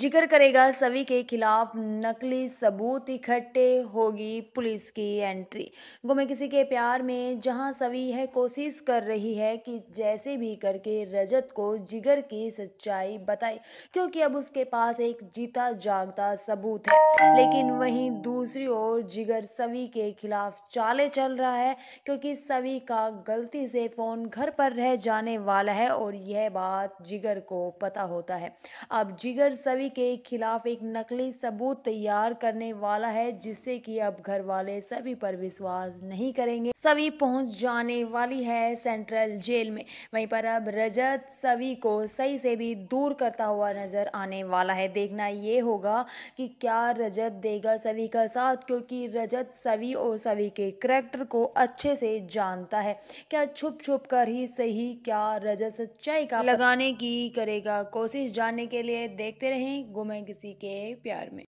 जिक्र करेगा सभी के खिलाफ नकली सबूत इकट्ठे होगी पुलिस की एंट्री गुमे किसी के प्यार में जहां सभी है कोशिश कर रही है कि जैसे भी करके रजत को जिगर की सच्चाई बताए क्योंकि अब उसके पास एक जीता जागता सबूत है लेकिन वहीं दूसरी ओर जिगर सभी के खिलाफ चाले चल रहा है क्योंकि सभी का गलती से फ़ोन घर पर रह जाने वाला है और यह बात जिगर को पता होता है अब जिगर सभी आरोपी के खिलाफ एक नकली सबूत तैयार करने वाला है जिससे कि अब घर वाले सभी पर विश्वास नहीं करेंगे सभी पहुंच जाने वाली है सेंट्रल जेल में वहीं पर अब रजत सभी को सही से भी दूर करता हुआ नजर आने वाला है देखना ये होगा कि क्या रजत देगा सभी का साथ क्योंकि रजत सभी और सभी के करेक्टर को अच्छे से जानता है क्या छुप छुप कर ही सही क्या रजत सच्चाई का लगाने की करेगा कोशिश जानने के लिए देखते रहे गुम है किसी के प्यार में